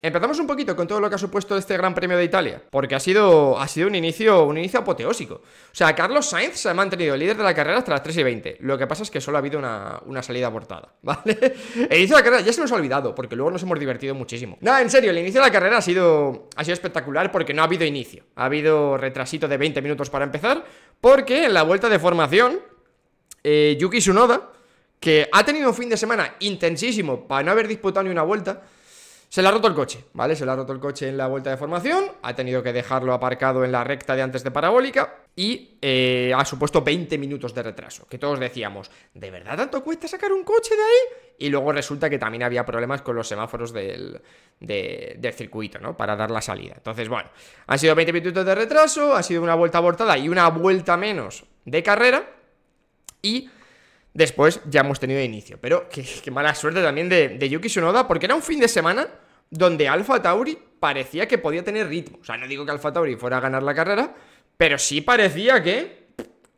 Empezamos un poquito con todo lo que ha supuesto este Gran Premio de Italia, porque ha sido, ha sido un, inicio, un inicio apoteósico. O sea, Carlos Sainz se ha mantenido líder de la carrera hasta las 3 y 20. Lo que pasa es que solo ha habido una, una salida abortada, ¿vale? El inicio de la carrera ya se nos ha olvidado, porque luego nos hemos divertido muchísimo. Nada, en serio, el inicio de la carrera ha sido, ha sido espectacular porque no ha habido inicio. Ha habido retrasito de 20 minutos para empezar, porque en la vuelta de formación, eh, Yuki Tsunoda, que ha tenido un fin de semana intensísimo para no haber disputado ni una vuelta, se le ha roto el coche, ¿vale? Se le ha roto el coche en la vuelta de formación, ha tenido que dejarlo aparcado en la recta de antes de parabólica y eh, ha supuesto 20 minutos de retraso, que todos decíamos, ¿de verdad tanto cuesta sacar un coche de ahí? Y luego resulta que también había problemas con los semáforos del, circuito, ¿no? Para dar la salida. Entonces, bueno, han sido 20 minutos de retraso, ha sido una vuelta abortada y una vuelta menos de carrera y después ya hemos tenido inicio. Pero qué, mala suerte también de, de, Yuki Tsunoda, porque era un fin de semana donde Alpha Tauri parecía que podía tener ritmo. O sea, no digo que Alpha Tauri fuera a ganar la carrera, pero sí parecía que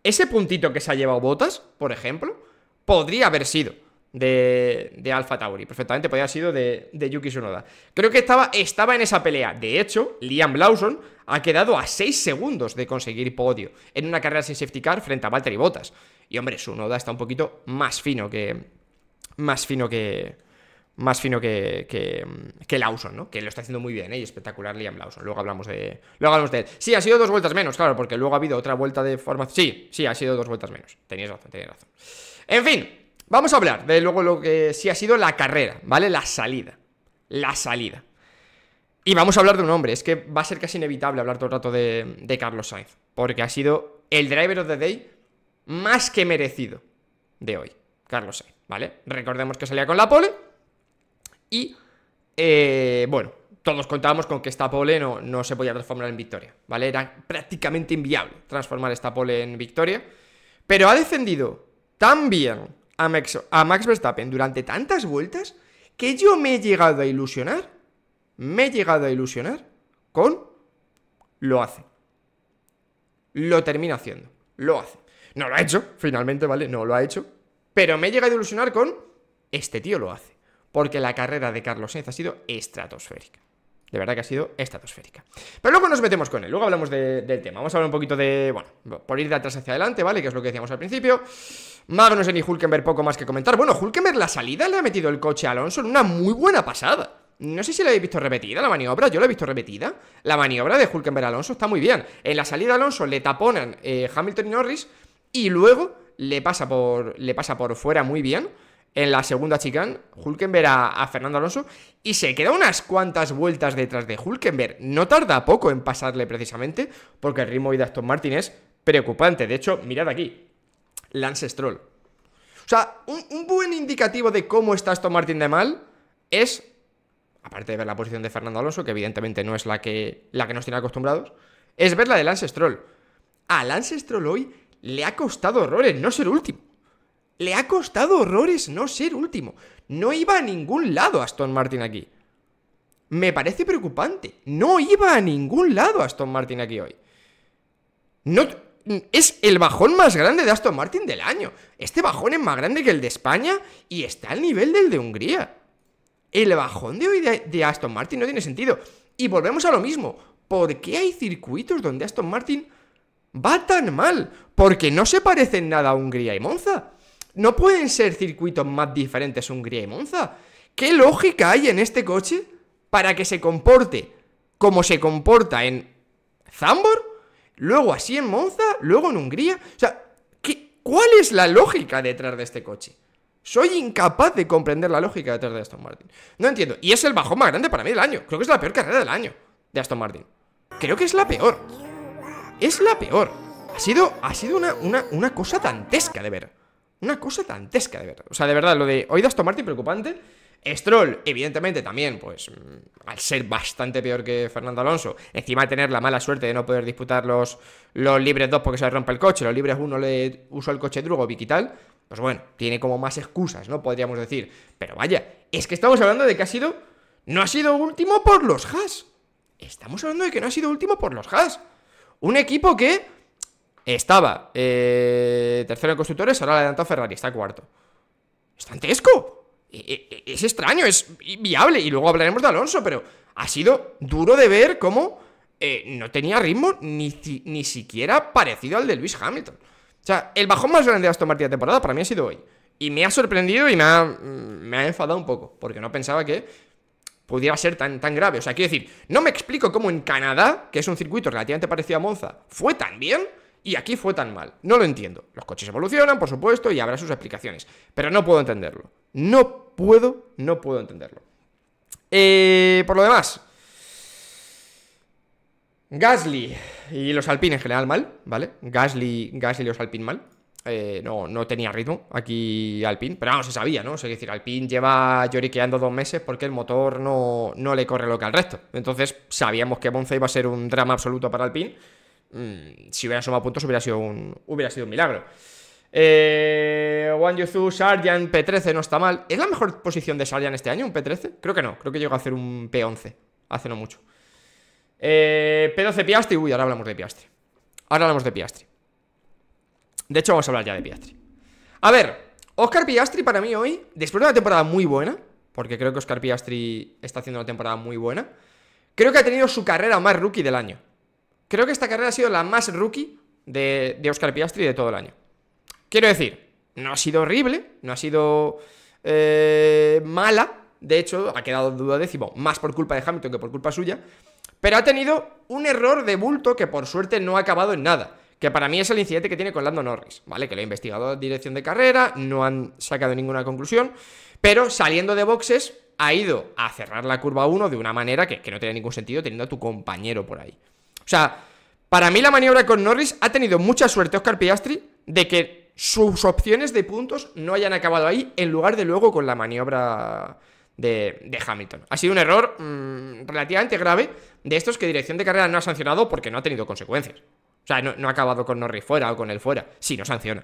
ese puntito que se ha llevado Botas, por ejemplo, podría haber sido de, de Alfa Tauri. Perfectamente podría haber sido de, Yuki Tsunoda. Creo que estaba, estaba en esa pelea. De hecho, Liam Lawson ha quedado a 6 segundos de conseguir podio en una carrera sin safety car frente a Valtteri Botas. Y hombre, Tsunoda está un poquito más fino que. Más fino que más fino que, que, mm, que, Lawson, ¿no? Que lo está haciendo muy bien, ¿eh? Y espectacular Liam Lawson. Luego hablamos de. Luego hablamos de él. Sí, ha sido dos vueltas menos, claro, porque luego ha habido otra vuelta de forma. Sí, sí, ha sido dos vueltas menos. Tenías razón, tenías razón. En fin, vamos a hablar de luego lo que sí ha sido la carrera, ¿vale? La salida. La salida. Y vamos a hablar de un hombre, es que va a ser casi inevitable hablar todo el rato de, de Carlos Sainz, porque ha sido el driver of the day más que merecido de hoy, Carlos Sainz, ¿vale? Recordemos que salía con la pole, y eh, bueno, todos contábamos con que esta pole no, se podía transformar en victoria, ¿vale? Era prácticamente inviable transformar esta pole en victoria. Pero ha defendido tan bien a Max, a Max Verstappen durante tantas vueltas que yo me he llegado a ilusionar, me he llegado a ilusionar con lo hace. Lo termina haciendo, lo hace. No lo ha hecho, finalmente, ¿vale? No lo ha hecho. Pero me he llegado a ilusionar con este tío lo hace porque la carrera de Carlos Sainz ha sido estratosférica. De verdad que ha sido estratosférica. Pero luego nos metemos con él, luego hablamos del tema. Vamos a hablar un poquito de, bueno, por ir de atrás hacia adelante, ¿vale? Que es lo que decíamos al principio. Magnussen y Hulkenberg, poco más que comentar. Bueno, Hulkenberg, la salida le ha metido el coche a Alonso en una muy buena pasada. No sé si la habéis visto repetida la maniobra, yo la he visto repetida. La maniobra de Hulkenberg Alonso está muy bien. En la salida Alonso le taponan eh, Hamilton y Norris y luego le pasa por, le pasa por fuera muy bien en la segunda chicane, Hulkenberg a, Fernando Alonso, y se queda unas cuantas vueltas detrás de Hulkenberg. No tarda poco en pasarle precisamente, porque el ritmo de Aston Martin es preocupante. De hecho, mirad aquí, Lance Stroll. O sea, un, buen indicativo de cómo está Aston Martin de mal es, aparte de ver la posición de Fernando Alonso, que evidentemente no es la que, la que nos tiene acostumbrados, es ver la de Lance Stroll. A Lance Stroll hoy le ha costado errores, no ser último. Le ha costado horrores no ser último. No iba a ningún lado Aston Martin aquí. Me parece preocupante. No iba a ningún lado Aston Martin aquí hoy. No, es el bajón más grande de Aston Martin del año. Este bajón es más grande que el de España y está al nivel del de Hungría. El bajón de hoy de, de Aston Martin no tiene sentido. Y volvemos a lo mismo. ¿Por qué hay circuitos donde Aston Martin va tan mal? Porque no se parecen nada a Hungría y Monza. No pueden ser circuitos más diferentes Hungría y Monza. ¿Qué lógica hay en este coche para que se comporte como se comporta en Zambor, luego así en Monza, luego en Hungría? O sea, ¿qué, ¿cuál es la lógica detrás de este coche? Soy incapaz de comprender la lógica detrás de Aston Martin. No entiendo. Y es el bajón más grande para mí del año. Creo que es la peor carrera del año de Aston Martin. Creo que es la peor. Es la peor. Ha sido, ha sido una, una cosa dantesca de ver. Una cosa tantesca, de verdad. O sea, de verdad, lo de oídas tomarte, preocupante. Stroll, evidentemente, también, pues, mm, al ser bastante peor que Fernando Alonso, encima de tener la mala suerte de no poder disputar los, los libres 2 porque se le rompe el coche, los libres 1 le usó el coche Vicky y tal, pues bueno, tiene como más excusas, ¿no? Podríamos decir. Pero vaya, es que estamos hablando de que ha sido. No ha sido último por los Haas. Estamos hablando de que no ha sido último por los Haas. Un equipo que estaba eh, tercero en constructores, ahora le adelantó Ferrari, está cuarto. ¡Es e, e, e, es extraño, es viable. Y luego hablaremos de Alonso, pero ha sido duro de ver cómo eh, no tenía ritmo ni, siquiera parecido al de Lewis Hamilton. O sea, el bajón más grande de Aston Martin de temporada para mí ha sido hoy. Y me ha sorprendido y me ha, me ha enfadado un poco, porque no pensaba que pudiera ser tan, tan grave. O sea, quiero decir, no me explico cómo en Canadá, que es un circuito relativamente parecido a Monza, fue tan bien y aquí fue tan mal. No lo entiendo. Los coches evolucionan, por supuesto, y habrá sus explicaciones, pero no puedo entenderlo. No puedo, no puedo entenderlo. Eh, por lo demás, Gasly y los Alpine en general mal, ¿vale? Gasly, Gasly y los Alpine mal. Eh, no, no tenía ritmo aquí Alpine, pero no se sabía, ¿no? O sea, es decir, Alpine lleva lloriqueando dos meses porque el motor no, no le corre lo que al resto. Entonces sabíamos que Monza iba a ser un drama absoluto para Alpine Mm, si hubiera sumado puntos hubiera sido un, hubiera sido un milagro. Eh, Wang Yuzu, P13, no está mal. ¿Es la mejor posición de Sarjan este año, un P13? Creo que no, creo que llegó a hacer un P11 hace no mucho. Eh, P12 Piastri, uy, ahora hablamos de Piastri. Ahora hablamos de Piastri. De hecho, vamos a hablar ya de Piastri. A ver, Oscar Piastri para mí hoy, después de una temporada muy buena, porque creo que Oscar Piastri está haciendo una temporada muy buena, creo que ha tenido su carrera más rookie del año. Creo que esta carrera ha sido la más rookie de, Oscar Piastri de todo el año. Quiero decir, no ha sido horrible, no ha sido eh, mala. De hecho, ha quedado duodécimo, más por culpa de Hamilton que por culpa suya. Pero ha tenido un error de bulto que por suerte no ha acabado en nada. Que para mí es el incidente que tiene con Lando Norris, ¿vale? Que lo ha investigado la dirección de carrera, no han sacado ninguna conclusión. Pero saliendo de boxes, ha ido a cerrar la curva 1 de una manera que, que no tiene ningún sentido teniendo a tu compañero por ahí. O sea, para mí la maniobra con Norris ha tenido mucha suerte Oscar Piastri de que sus opciones de puntos no hayan acabado ahí en lugar de luego con la maniobra de, Hamilton. Ha sido un error mm, relativamente grave de estos que dirección de carrera no ha sancionado porque no ha tenido consecuencias. O sea, no, ha acabado con Norris fuera o con él fuera. si no sanciona.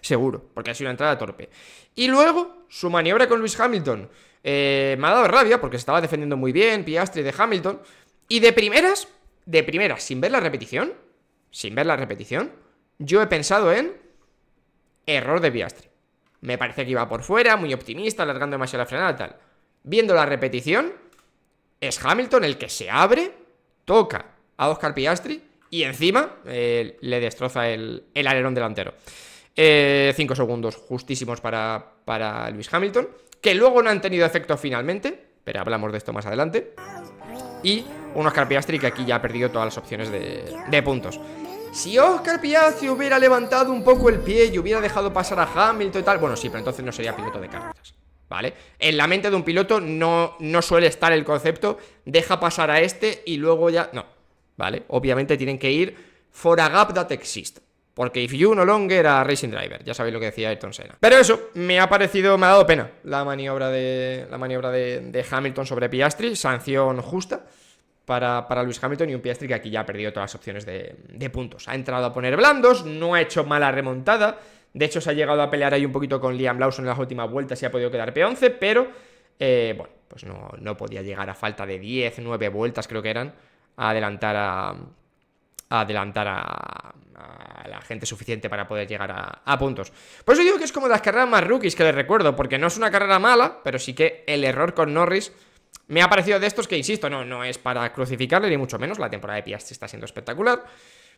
Seguro, porque ha sido una entrada torpe. Y luego, su maniobra con Luis Hamilton. Eh, me ha dado rabia porque se estaba defendiendo muy bien Piastri de Hamilton. Y de primeras, de primera, sin ver la repetición, sin ver la repetición, yo he pensado en error de Piastri. Me parece que iba por fuera, muy optimista, alargando demasiado la frenada, tal. Viendo la repetición, es Hamilton el que se abre, toca a Oscar Piastri y encima eh, le destroza el, alerón delantero. Eh, cinco segundos justísimos para, Luis Hamilton, que luego no han tenido efecto finalmente, pero hablamos de esto más adelante. Y un Oscar Piastri que aquí ya ha perdido todas las opciones de, puntos. Si Oscar Piastri hubiera levantado un poco el pie y hubiera dejado pasar a Hamilton y tal, bueno, sí, pero entonces no sería piloto de carreras. ¿Vale? En la mente de un piloto no, no suele estar el concepto, deja pasar a este y luego ya... No, ¿vale? Obviamente tienen que ir for a gap that exists. Porque if you no longer a racing driver, ya sabéis lo que decía Ayrton Senna. Pero eso, me ha parecido, me ha dado pena la maniobra de, la maniobra de Hamilton sobre Piastri, sanción justa para, Luis Hamilton y un Piastri que aquí ya ha perdido todas las opciones de, puntos. Ha entrado a poner blandos, no ha hecho mala remontada. De hecho, se ha llegado a pelear ahí un poquito con Liam Lawson en las últimas vueltas y ha podido quedar P11, pero eh, bueno, pues no, podía llegar a falta de 10, 9 vueltas, creo que eran, a adelantar a. adelantar a, la gente suficiente para poder llegar a, a, puntos. Por eso digo que es como las carreras más rookies que les recuerdo, porque no es una carrera mala, pero sí que el error con Norris me ha parecido de estos que, insisto, no, no es para crucificarle, ni mucho menos. La temporada de Piastri está siendo espectacular,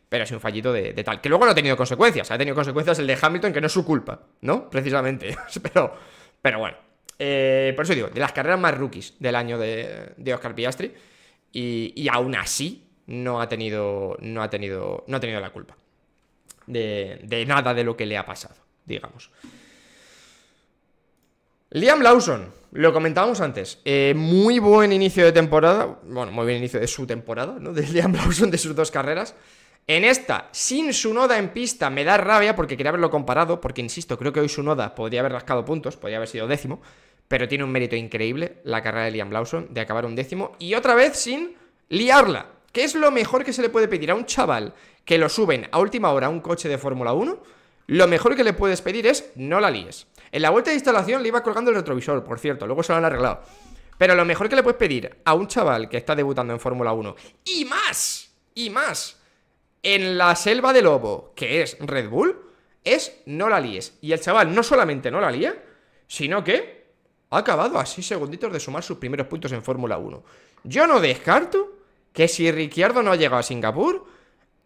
pero es un fallito de, tal. Que luego no ha tenido consecuencias. Ha tenido consecuencias el de Hamilton, que no es su culpa, ¿no? Precisamente. pero, pero bueno. Eh, por eso digo, de las carreras más rookies del año de, de Oscar Piastri. Y, y, aún así, no ha tenido. No ha tenido. No ha tenido la culpa. De, de nada de lo que le ha pasado, digamos. Liam Lawson, lo comentábamos antes, eh, muy buen inicio de temporada, bueno, muy buen inicio de su temporada, ¿no? De Liam Lawson, de sus dos carreras. En esta, sin su noda en pista, me da rabia porque quería haberlo comparado, porque insisto, creo que hoy su noda podría haber rascado puntos, podría haber sido décimo, pero tiene un mérito increíble la carrera de Liam Lawson de acabar un décimo y otra vez sin liarla, que es lo mejor que se le puede pedir a un chaval que lo suben a última hora a un coche de Fórmula 1, lo mejor que le puedes pedir es no la líes. En la vuelta de instalación le iba colgando el retrovisor, por cierto, luego se lo han arreglado. Pero lo mejor que le puedes pedir a un chaval que está debutando en Fórmula 1, y más, y más, en la selva de lobo, que es Red Bull, es no la líes. Y el chaval no solamente no la lía, sino que ha acabado así 6 segunditos de sumar sus primeros puntos en Fórmula 1. Yo no descarto que si Ricciardo no ha llegado a Singapur,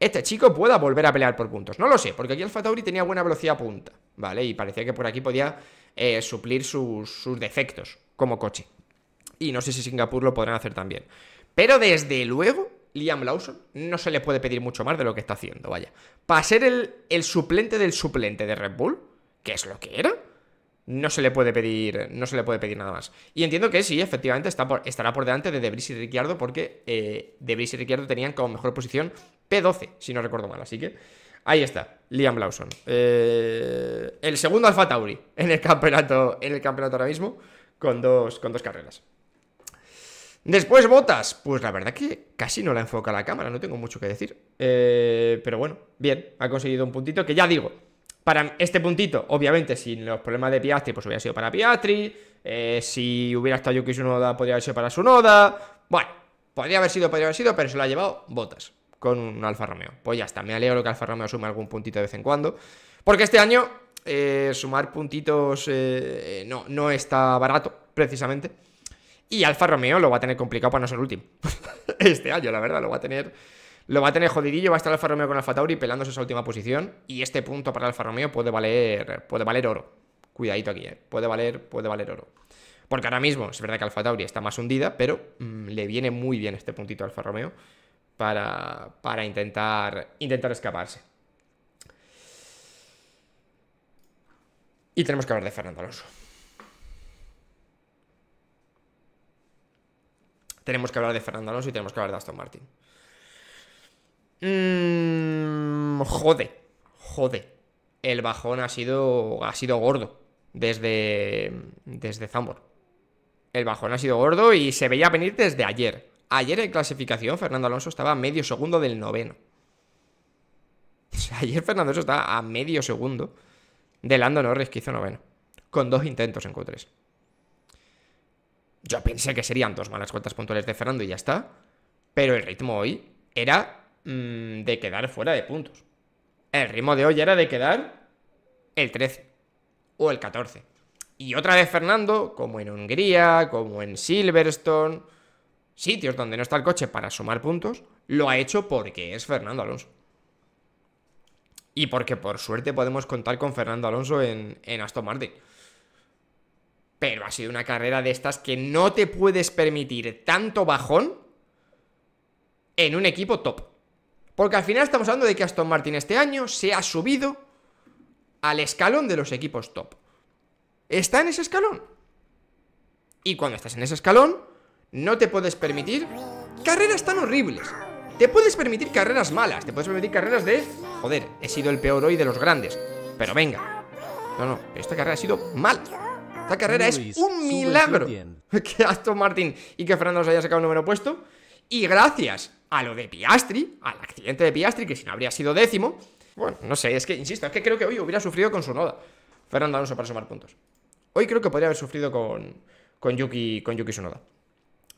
este chico pueda volver a pelear por puntos. No lo sé, porque aquí el Tauri tenía buena velocidad punta, ¿vale? Y parecía que por aquí podía eh, suplir sus, defectos como coche. Y no sé si Singapur lo podrán hacer también. Pero desde luego, Liam Lawson no se le puede pedir mucho más de lo que está haciendo, vaya. Para ser el, el suplente del suplente de Red Bull, que es lo que era, no se le puede pedir, no se le puede pedir nada más. Y entiendo que sí, efectivamente está estará por delante de Debris y Ricciardo porque eh, Debris y Ricciardo tenían como mejor posición P12, si no recuerdo mal, así que ahí está, Liam Lawson. Eh, el segundo Alfa Tauri en el campeonato, en el campeonato ahora mismo con dos, con dos carreras. Después botas, pues la verdad que casi no la enfoca la cámara, no tengo mucho que decir. Eh, pero bueno, bien, ha conseguido un puntito que ya digo, para este puntito, obviamente, sin los problemas de Piastri, pues hubiera sido para Piastri. Eh, si hubiera estado Yuki Sunoda, podría haber sido para Sunoda. Bueno, podría haber sido, podría haber sido, pero se lo ha llevado Botas con un Alfa Romeo. Pues ya está, me alegro que Alfa Romeo sume algún puntito de vez en cuando. Porque este año eh, sumar puntitos eh, no, no está barato, precisamente. Y Alfa Romeo lo va a tener complicado para no ser último. este año, la verdad, lo va a tener lo va a tener jodidillo, va a estar Alfa Romeo con Alfa Tauri pelándose esa última posición y este punto para Alfa Romeo puede valer, puede valer oro. Cuidadito aquí, eh. puede valer, puede valer oro. Porque ahora mismo es verdad que Alfa Tauri está más hundida, pero mm, le viene muy bien este puntito a Alfa Romeo para, para intentar, intentar escaparse. Y tenemos que hablar de Fernando Alonso. Tenemos que hablar de Fernando Alonso y tenemos que hablar de Aston Martin. Mmm, jode, jode. El bajón ha sido, ha sido gordo desde, desde Zambor. El bajón ha sido gordo y se veía venir desde ayer. Ayer en clasificación Fernando Alonso estaba a medio segundo del noveno. ayer Fernando Alonso estaba a medio segundo Del Lando Norris que hizo noveno. Con dos intentos en Q3. Yo pensé que serían dos malas cuentas puntuales de Fernando y ya está. Pero el ritmo hoy era Mm, de quedar fuera de puntos. El ritmo de hoy era de quedar el 13 o el 14. Y otra vez Fernando, como en Hungría, como en Silverstone, sitios donde no está el coche para sumar puntos, lo ha hecho porque es Fernando Alonso. Y porque por suerte podemos contar con Fernando Alonso en, en Aston Martin. Pero ha sido una carrera de estas que no te puedes permitir tanto bajón en un equipo top. Porque al final estamos hablando de que Aston Martin este año se ha subido al escalón de los equipos top. Está en ese escalón. Y cuando estás en ese escalón, no te puedes permitir carreras tan horribles. Te puedes permitir carreras malas, te puedes permitir carreras de... Joder, he sido el peor hoy de los grandes. Pero venga. No, no, esta carrera ha sido mal. Esta carrera es un milagro. Que Aston Martin y que Fernando se haya sacado un número puesto. Y gracias a lo de Piastri, al accidente de Piastri, que si no habría sido décimo. Bueno, no sé, es que, insisto, es que creo que hoy hubiera sufrido con su noda. Fernando Alonso para sumar puntos. Hoy creo que podría haber sufrido con, con Yuki con Yuki Sunoda.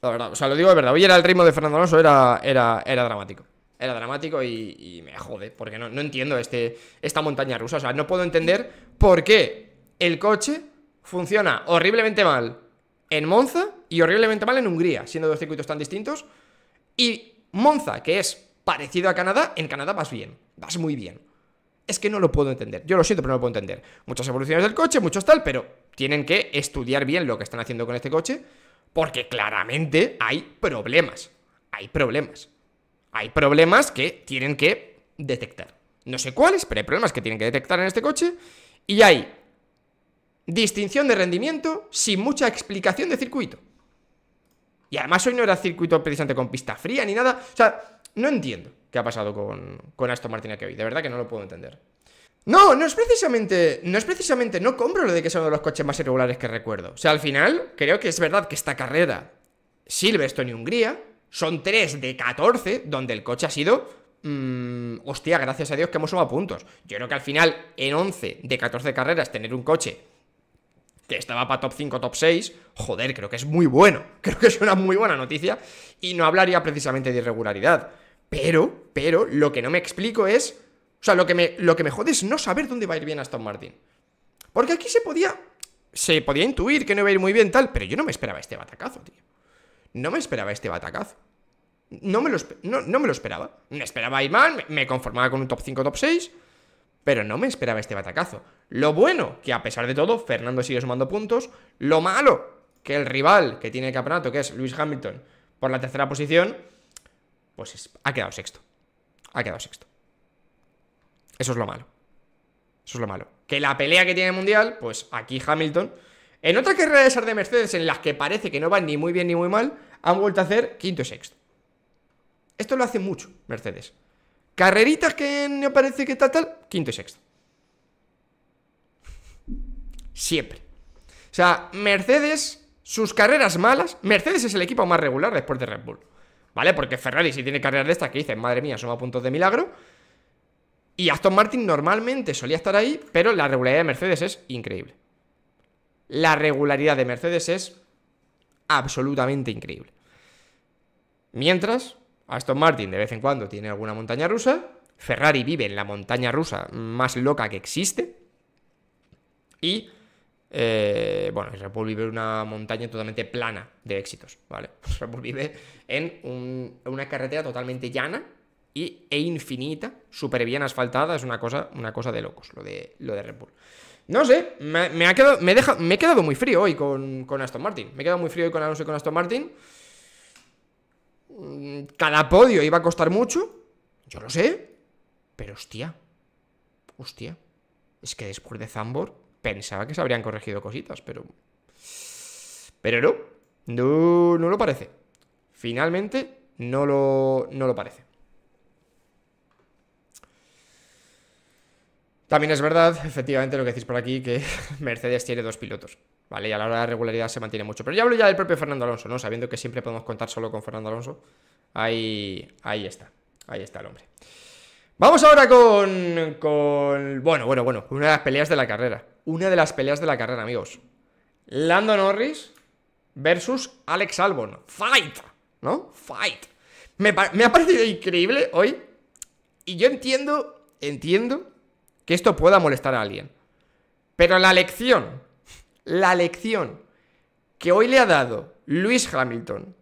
La verdad, o sea, lo digo de verdad. Hoy era el ritmo de Fernando Alonso, era, era, era dramático. Era dramático y, me jode, porque no, entiendo este, esta montaña rusa. O sea, no puedo entender por qué el coche funciona horriblemente mal en Monza y horriblemente mal en Hungría, siendo dos circuitos tan distintos. Y Monza, que es parecido a Canadá, en Canadá vas bien, vas muy bien. Es que no lo puedo entender. Yo lo siento, pero no lo puedo entender. Muchas evoluciones del coche, muchos tal, pero tienen que estudiar bien lo que están haciendo con este coche, porque claramente hay problemas. Hay problemas. Hay problemas que tienen que detectar. No sé cuáles, pero hay problemas que tienen que detectar en este coche. Y hay distinción de rendimiento sin mucha explicación de circuito. Y además hoy no era circuito precisamente con pista fría ni nada. O sea, no entiendo qué ha pasado con, con Aston Martin aquí hoy. De verdad que no lo puedo entender. No, no es precisamente, no es precisamente, no compro lo de que son uno de los coches más irregulares que recuerdo. O sea, al final, creo que es verdad que esta carrera, Silverstone y Hungría, son 3 de 14 donde el coche ha sido, mmm, hostia, gracias a Dios que hemos sumado puntos. Yo creo que al final, en 11 de 14 carreras, tener un coche que estaba para top 5, top 6, joder, creo que es muy bueno, creo que es una muy buena noticia y no hablaría precisamente de irregularidad. Pero, pero, lo que no me explico es, o sea, lo que me, lo que me jode es no saber dónde va a ir bien Aston Martin. Porque aquí se podía, se podía intuir que no iba a ir muy bien tal, pero yo no me esperaba este batacazo, tío. No me esperaba este batacazo. No me lo, no, me lo esperaba. Me esperaba ir mal me conformaba con un top 5, top 6, pero no me esperaba este batacazo. Lo bueno, que a pesar de todo, Fernando sigue sumando puntos. Lo malo, que el rival que tiene el campeonato, que es Lewis Hamilton, por la tercera posición, pues ha quedado sexto. Ha quedado sexto. Eso es lo malo. Eso es lo malo. Que la pelea que tiene el Mundial, pues aquí Hamilton, en otra carreras de, de Mercedes en las que parece que no van ni muy bien ni muy mal, han vuelto a hacer quinto y sexto. Esto lo hace mucho Mercedes. Carreritas que no parece que está tal, quinto y sexto. Siempre. O sea, Mercedes, sus carreras malas. Mercedes es el equipo más regular después de Red Bull. ¿Vale? Porque Ferrari, si tiene carreras de estas que dicen, madre mía, a puntos de milagro. Y Aston Martin normalmente solía estar ahí, pero la regularidad de Mercedes es increíble. La regularidad de Mercedes es absolutamente increíble. Mientras, Aston Martin de vez en cuando tiene alguna montaña rusa, Ferrari vive en la montaña rusa más loca que existe, y eh, bueno, Bull vive una montaña totalmente plana de éxitos, ¿vale? Pues Bull vive en una carretera totalmente llana y, e infinita, súper bien asfaltada, es una cosa, una cosa de locos lo de, lo de Red No sé, me, me, me he quedado muy frío hoy con, Aston Martin. Me he quedado muy frío hoy con Alonso con Aston Martin. Mm, cada podio iba a costar mucho, yo lo sé, pero hostia, hostia, es que después de Zambor pensaba que se habrían corregido cositas, pero... Pero no, no, no lo parece. Finalmente, no lo, no lo parece. También es verdad, efectivamente, lo que decís por aquí, que Mercedes tiene dos pilotos, ¿vale? Y a la hora de regularidad se mantiene mucho. Pero ya hablo ya del propio Fernando Alonso, ¿no? Sabiendo que siempre podemos contar solo con Fernando Alonso. Ahí, ahí está, ahí está el hombre. Vamos ahora con, Bueno, bueno, bueno. Una de las peleas de la carrera. Una de las peleas de la carrera, amigos. Lando Norris versus Alex Albon. Fight, ¿no? Fight. Me, ha parecido increíble hoy. Y yo entiendo, entiendo que esto pueda molestar a alguien. Pero la lección, la lección que hoy le ha dado Luis Hamilton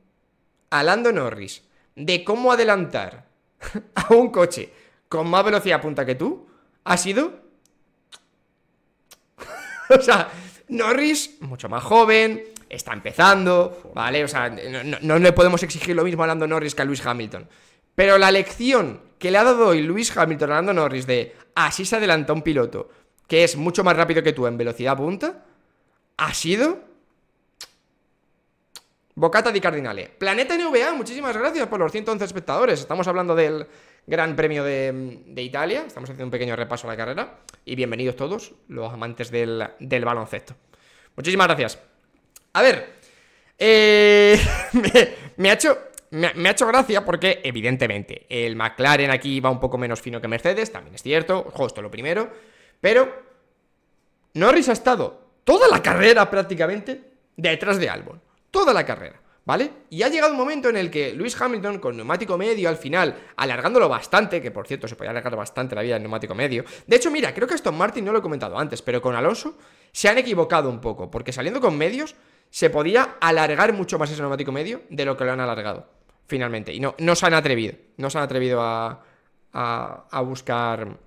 a Lando Norris de cómo adelantar a un coche con más velocidad punta que tú ha sido. o sea, Norris, mucho más joven, está empezando, ¿vale? O sea, no, le podemos exigir lo mismo a Lando Norris que a Luis Hamilton. Pero la lección que le ha dado hoy Luis Hamilton a Lando Norris de así se adelanta un piloto que es mucho más rápido que tú en velocidad punta, ha sido Bocata di Cardinale. Planeta NVA, muchísimas gracias por los 111 espectadores. Estamos hablando del, Gran Premio de, Italia. Estamos haciendo un pequeño repaso a la carrera. Y bienvenidos todos los amantes del, baloncesto. Muchísimas gracias. A ver, eh, me, ha hecho, ha hecho gracia porque, evidentemente, el McLaren aquí va un poco menos fino que Mercedes, también es cierto, justo lo primero. Pero Norris ha estado toda la carrera prácticamente detrás de Albon. Toda la carrera. ¿Vale? Y ha llegado un momento en el que Lewis Hamilton, con neumático medio al final, alargándolo bastante, que por cierto se podía alargar bastante la vida del neumático medio. De hecho, mira, creo que Aston Martin no lo he comentado antes, pero con Alonso se han equivocado un poco, porque saliendo con medios se podía alargar mucho más ese neumático medio de lo que lo han alargado, finalmente. Y no, no se han atrevido, no se han atrevido a, a buscar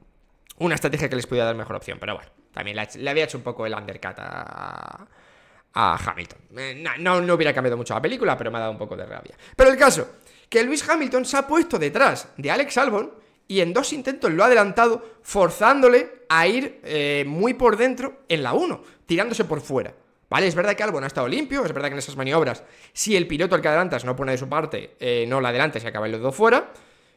una estrategia que les pudiera dar mejor opción, pero bueno, también le había hecho un poco el undercut a a Hamilton. Eh, no, no, hubiera cambiado mucho la película, pero me ha dado un poco de rabia. Pero el caso, que Luis Hamilton se ha puesto detrás de Alex Albon y en dos intentos lo ha adelantado, forzándole a ir eh, muy por dentro en la 1, tirándose por fuera. ¿Vale? Es verdad que Albon ha estado limpio, es verdad que en esas maniobras, si el piloto al que adelantas no pone de su parte, eh, no la adelanta y se acaban los dos fuera.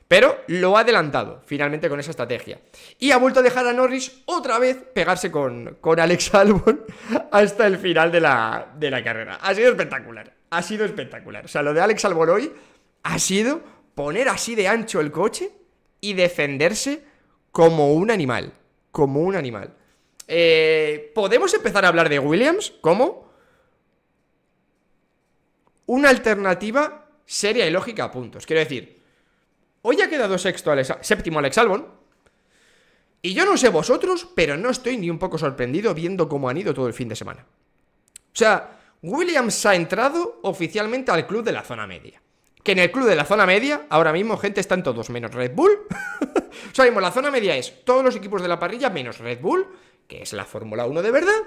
Pero lo ha adelantado finalmente con esa estrategia. Y ha vuelto a dejar a Norris otra vez pegarse con, Alex Albon hasta el final de la, carrera. Ha sido espectacular. Ha sido espectacular. O sea, lo de Alex Albon hoy ha sido poner así de ancho el coche y defenderse como un animal. Como un animal. Eh, podemos empezar a hablar de Williams como una alternativa seria y lógica a puntos. Quiero decir, Hoy ha quedado sexto Alex, séptimo Alex Albon. Y yo no sé vosotros, pero no estoy ni un poco sorprendido viendo cómo han ido todo el fin de semana. O sea, Williams ha entrado oficialmente al club de la zona media. Que en el club de la zona media, ahora mismo, gente están todos menos Red Bull. o sea, la zona media es todos los equipos de la parrilla menos Red Bull, que es la Fórmula 1 de verdad.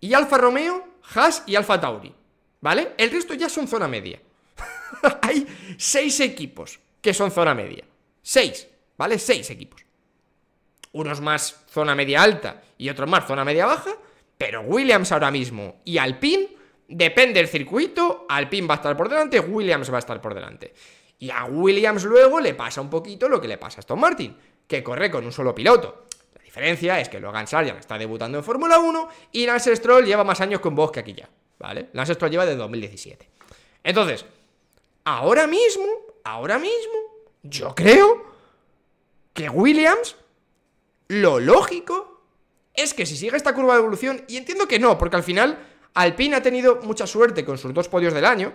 Y Alfa Romeo, Haas y Alfa Tauri. ¿Vale? El resto ya son zona media. Hay seis equipos que son zona media. Seis, ¿vale? Seis equipos. Unos más zona media alta y otros más zona media baja, pero Williams ahora mismo y Alpine, depende del circuito, Alpine va a estar por delante, Williams va a estar por delante. Y a Williams luego le pasa un poquito lo que le pasa a Aston Martin, que corre con un solo piloto. La diferencia es que Logan Sargent está debutando en Fórmula 1 y Lance Stroll lleva más años con vos que aquí ya, ¿vale? Lance Stroll lleva desde 2017. Entonces, ahora mismo ahora mismo, yo creo que Williams, lo lógico es que si sigue esta curva de evolución, y entiendo que no, porque al final Alpine ha tenido mucha suerte con sus dos podios del año,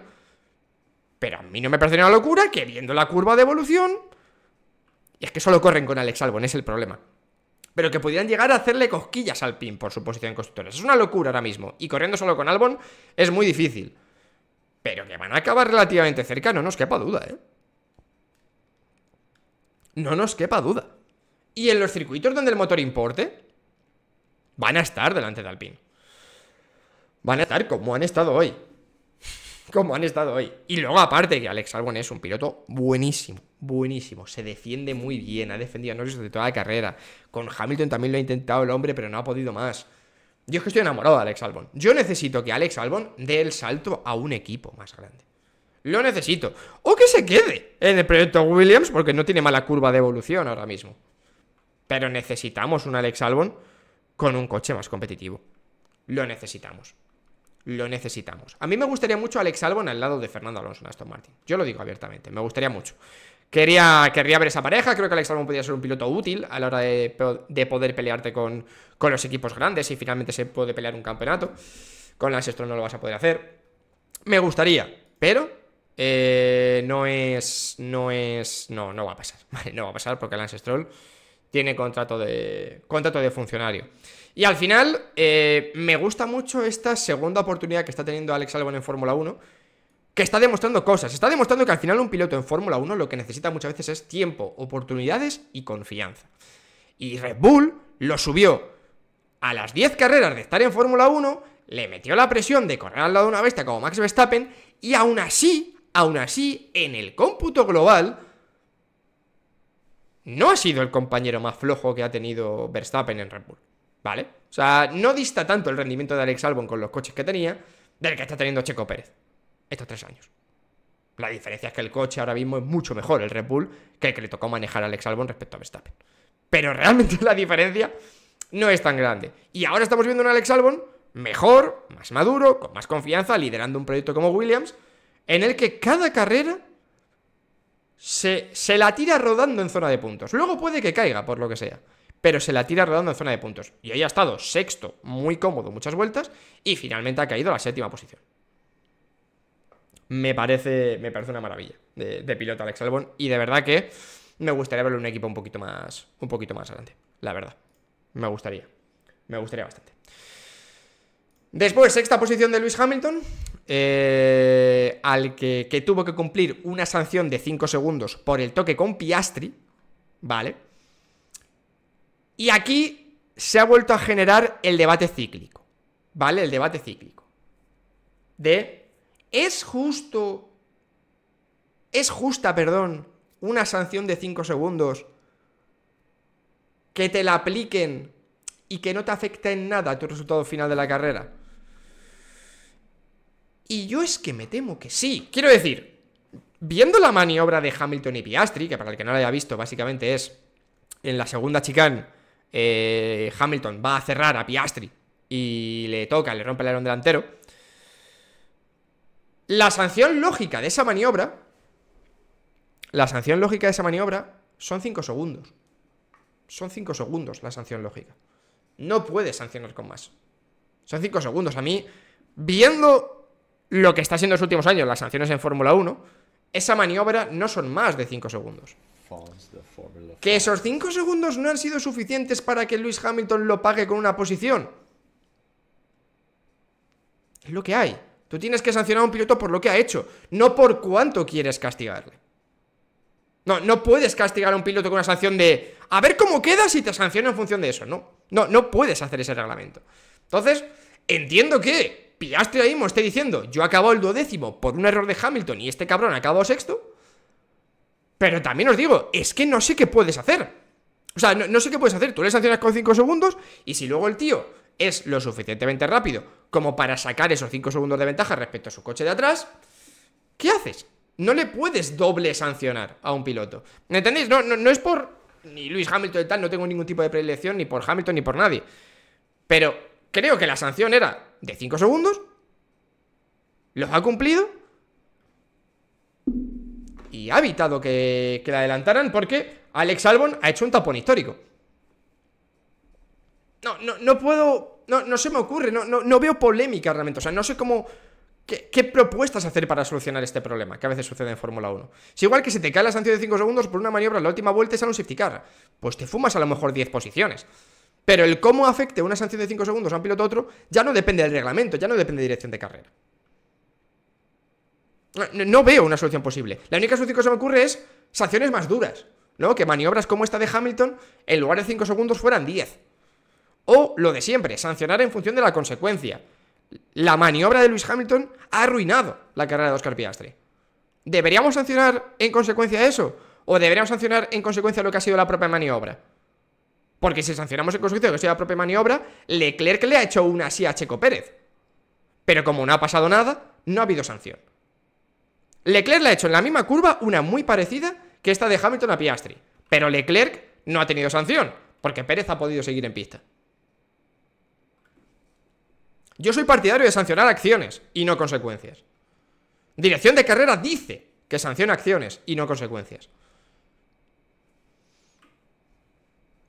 pero a mí no me parece una locura que viendo la curva de evolución, y es que solo corren con Alex Albon, es el problema. Pero que pudieran llegar a hacerle cosquillas al PIN por su posición en Es una locura ahora mismo. Y corriendo solo con Albon es muy difícil. Pero que van a acabar relativamente cerca, no nos quepa duda, ¿eh? No nos quepa duda. Y en los circuitos donde el motor importe, van a estar delante de Alpine. Van a estar como han estado hoy. Como han estado hoy. Y luego, aparte, que Alex Albon es un piloto buenísimo, buenísimo. Se defiende muy bien, ha defendido a Norris de toda la carrera. Con Hamilton también lo ha intentado el hombre, pero no ha podido más. Yo es que estoy enamorado de Alex Albon. Yo necesito que Alex Albon dé el salto a un equipo más grande lo necesito. O que se quede en el proyecto Williams porque no tiene mala curva de evolución ahora mismo. Pero necesitamos un Alex Albon con un coche más competitivo. Lo necesitamos. Lo necesitamos. A mí me gustaría mucho Alex Albon al lado de Fernando Alonso en Aston Martin. Yo lo digo abiertamente, me gustaría mucho. Quería, querría ver esa pareja, creo que Alex Albon podría ser un piloto útil a la hora de, poder pelearte con, con, los equipos grandes y finalmente se puede pelear un campeonato. Con las no lo vas a poder hacer. Me gustaría, pero eh, no es. No es. No, no va a pasar. Vale, no va a pasar porque Lance Stroll tiene contrato de. contrato de funcionario. Y al final, eh, me gusta mucho esta segunda oportunidad que está teniendo Alex Albon en Fórmula 1. Que está demostrando cosas. Está demostrando que al final un piloto en Fórmula 1 lo que necesita muchas veces es tiempo, oportunidades y confianza. Y Red Bull lo subió a las 10 carreras de estar en Fórmula 1, le metió la presión de correr al lado de una bestia como Max Verstappen, y aún así Aún así, en el cómputo global, no ha sido el compañero más flojo que ha tenido Verstappen en Red Bull, ¿vale? O sea, no dista tanto el rendimiento de Alex Albon con los coches que tenía del que está teniendo Checo Pérez estos tres años. La diferencia es que el coche ahora mismo es mucho mejor, el Red Bull, que el que le tocó manejar a Alex Albon respecto a Verstappen. Pero realmente la diferencia no es tan grande. Y ahora estamos viendo un Alex Albon mejor, más maduro, con más confianza, liderando un proyecto como Williams, en el que cada carrera se, la tira rodando en zona de puntos. Luego puede que caiga, por lo que sea. Pero se la tira rodando en zona de puntos. Y ahí ha estado sexto, muy cómodo, muchas vueltas. Y finalmente ha caído a la séptima posición. Me parece, me parece una maravilla de, de piloto Alex Albon. Y de verdad que me gustaría verlo en un equipo un poquito más, un poquito más adelante. La verdad. Me gustaría. Me gustaría bastante. Después, sexta posición de Luis Hamilton. Eh, al que, tuvo que cumplir una sanción de 5 segundos por el toque con Piastri, ¿vale? Y aquí se ha vuelto a generar el debate cíclico, ¿vale? El debate cíclico. De, ¿es justo, es justa, perdón, una sanción de 5 segundos que te la apliquen y que no te afecte en nada tu resultado final de la carrera? Y yo es que me temo que sí. Quiero decir, viendo la maniobra de Hamilton y Piastri, que para el que no la haya visto, básicamente es en la segunda chicane, eh, Hamilton va a cerrar a Piastri y le toca, le rompe el alerón delantero. La sanción lógica de esa maniobra, la sanción lógica de esa maniobra son 5 segundos. Son 5 segundos la sanción lógica. No puedes sancionar con más. Son 5 segundos. A mí, viendo lo que está haciendo en los últimos años las sanciones en Fórmula 1, esa maniobra no son más de 5 segundos. Que esos 5 segundos no han sido suficientes para que Lewis Hamilton lo pague con una posición. Es lo que hay. Tú tienes que sancionar a un piloto por lo que ha hecho, no por cuánto quieres castigarle. No, no puedes castigar a un piloto con una sanción de a ver cómo queda si te sanciona en función de eso. No, no, no puedes hacer ese reglamento. Entonces, entiendo que hasta ahí me estoy diciendo, yo acabo el duodécimo por un error de Hamilton y este cabrón acabó sexto. Pero también os digo, es que no sé qué puedes hacer. O sea, no, sé qué puedes hacer. Tú le sancionas con 5 segundos y si luego el tío es lo suficientemente rápido como para sacar esos 5 segundos de ventaja respecto a su coche de atrás, ¿qué haces? No le puedes doble sancionar a un piloto. ¿Me entendéis? No, es por ni Luis Hamilton y tal, no tengo ningún tipo de predilección ni por Hamilton ni por nadie. Pero creo que la sanción era de 5 segundos, los ha cumplido y ha evitado que, la adelantaran porque Alex Albon ha hecho un tapón histórico. No, no, puedo, no, se me ocurre, no, veo polémica realmente, o sea, no sé cómo... ¿Qué, propuestas hacer para solucionar este problema que a veces sucede en Fórmula 1? Si igual que se te cae la sanción de 5 segundos por una maniobra en la última vuelta es a un safety car, pues te fumas a lo mejor 10 posiciones. Pero el cómo afecte una sanción de 5 segundos a un piloto a otro ya no depende del reglamento, ya no depende de dirección de carrera. No, veo una solución posible. La única solución que se me ocurre es sanciones más duras. ¿no? Que maniobras como esta de Hamilton, en lugar de 5 segundos, fueran 10. O lo de siempre, sancionar en función de la consecuencia. La maniobra de Lewis Hamilton ha arruinado la carrera de Oscar Piastri. ¿Deberíamos sancionar en consecuencia eso? ¿O deberíamos sancionar en consecuencia lo que ha sido la propia maniobra? Porque si sancionamos el de que sea la propia maniobra, Leclerc le ha hecho una así a Checo Pérez. Pero como no ha pasado nada, no ha habido sanción. Leclerc le ha hecho en la misma curva una muy parecida que esta de Hamilton a Piastri. Pero Leclerc no ha tenido sanción, porque Pérez ha podido seguir en pista. Yo soy partidario de sancionar acciones y no consecuencias. Dirección de carrera dice que sanciona acciones y no consecuencias.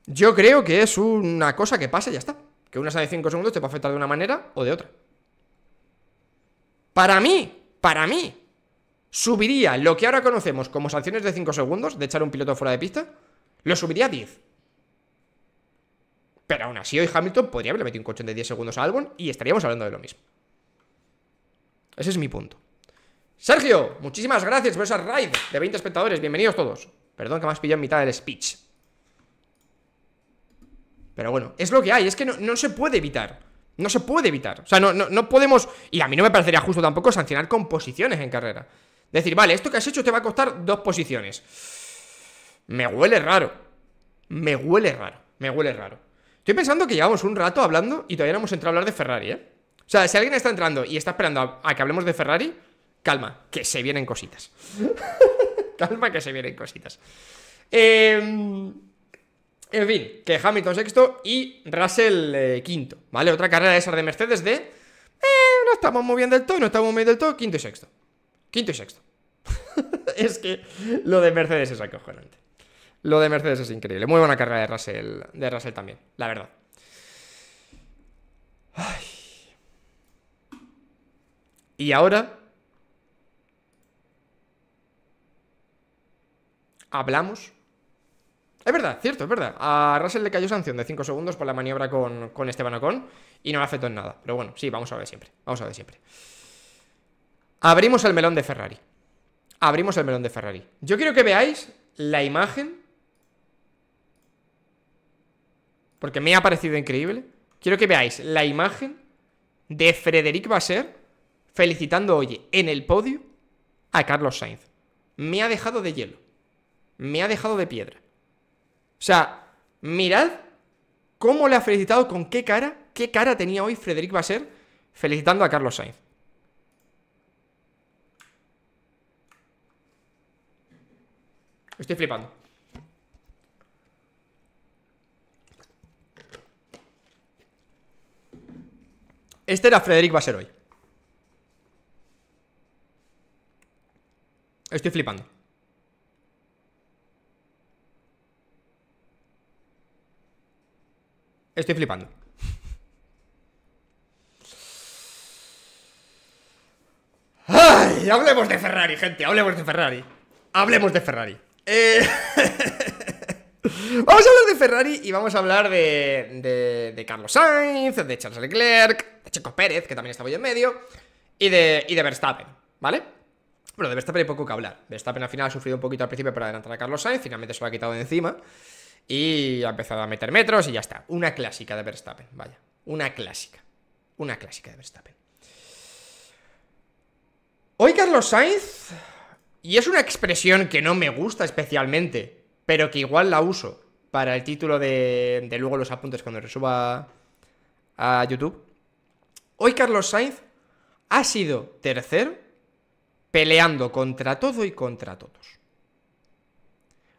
Yo creo que es una cosa que pasa y ya está. Que una de 5 segundos te va afectar de una manera o de otra. Para mí, para mí, subiría lo que ahora conocemos como sanciones de 5 segundos de echar un piloto fuera de pista, lo subiría a 10. Pero aún así, hoy Hamilton podría haberle metido un coche de 10 segundos a Albon y estaríamos hablando de lo mismo. Ese es mi punto. Sergio, muchísimas gracias por esa raid de 20 espectadores. Bienvenidos todos. Perdón que me has pillado en mitad del speech. Pero bueno, es lo que hay, es que no, se puede evitar. No se puede evitar. O sea, no, no, no, podemos. Y a mí no me parecería justo tampoco sancionar con posiciones en carrera. Decir, vale, esto que has hecho te va a costar dos posiciones. Me huele raro. Me huele raro. Me huele raro. Estoy pensando que llevamos un rato hablando y todavía no hemos entrado a hablar de Ferrari, ¿eh? O sea, si alguien está entrando y está esperando a, a que hablemos de Ferrari, calma, que se vienen cositas. calma, que se vienen cositas. Eh. En fin, que Hamilton sexto y Russell eh, quinto, ¿vale? Otra carrera de de Mercedes de... Eh, no estamos moviendo el del todo, no estamos muy bien del todo, quinto y sexto. Quinto y sexto. es que lo de Mercedes es acojonante. Lo de Mercedes es increíble. Muy buena carrera de Russell, de Russell también, la verdad. Y ahora hablamos es verdad, cierto, es verdad. A Russell le cayó sanción de 5 segundos por la maniobra con, con Esteban Ocon y no le afectó en nada. Pero bueno, sí, vamos a ver siempre. Vamos a ver siempre. Abrimos el melón de Ferrari. Abrimos el melón de Ferrari. Yo quiero que veáis la imagen. Porque me ha parecido increíble. Quiero que veáis la imagen de Frederic Basser felicitando, oye, en el podio a Carlos Sainz. Me ha dejado de hielo. Me ha dejado de piedra. O sea, mirad cómo le ha felicitado, con qué cara, qué cara tenía hoy Frederic Basser felicitando a Carlos Sainz. Estoy flipando. Este era Frederic Basser hoy. Estoy flipando. Estoy flipando. ¡Ay! Hablemos de Ferrari, gente. Hablemos de Ferrari. Hablemos de Ferrari. Eh, vamos a hablar de Ferrari y vamos a hablar de, de, Carlos Sainz, de Charles Leclerc, de Checo Pérez, que también está hoy en medio, y de, y de Verstappen, ¿vale? Bueno, de Verstappen hay poco que hablar. Verstappen al final ha sufrido un poquito al principio para adelantar a Carlos Sainz, finalmente se lo ha quitado de encima y ha empezado a meter metros y ya está. Una clásica de Verstappen, vaya. Una clásica. Una clásica de Verstappen. Hoy Carlos Sainz, y es una expresión que no me gusta especialmente, pero que igual la uso para el título de, luego los apuntes cuando lo suba a YouTube. Hoy Carlos Sainz ha sido tercero peleando contra todo y contra todos.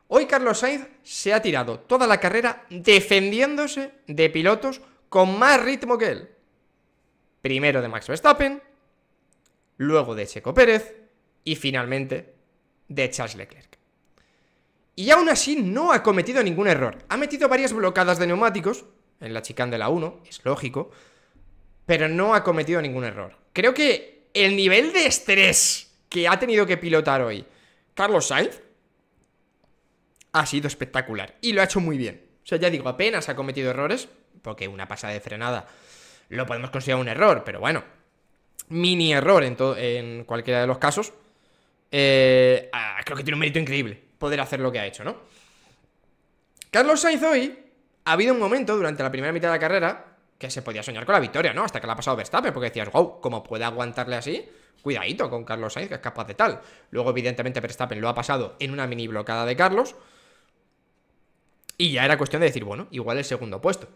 Hoy Carlos Sainz se ha tirado toda la carrera defendiéndose de pilotos con más ritmo que él. Primero de Max Verstappen, luego de Checo Pérez y finalmente de Charles Leclerc. Y aún así no ha cometido ningún error. Ha metido varias blocadas de neumáticos en la chicane de la 1, es lógico, pero no ha cometido ningún error. Creo que el nivel de estrés que ha tenido que pilotar hoy Carlos Sainz ha sido espectacular y lo ha hecho muy bien. O sea, ya digo, apenas ha cometido errores, porque una pasada de frenada lo podemos considerar un error, pero bueno, mini error en, en cualquiera de los casos. Eh, ah, creo que tiene un mérito increíble poder hacer lo que ha hecho, ¿no? Carlos Sainz hoy ha habido un momento durante la primera mitad de la carrera que se podía soñar con la victoria, ¿no? Hasta que la ha pasado Verstappen, porque decías, wow, ¿cómo puede aguantarle así? Cuidadito con Carlos Sainz, que es capaz de tal. Luego, evidentemente, Verstappen lo ha pasado en una mini blocada de Carlos. Y ya era cuestión de decir, bueno, igual el segundo puesto.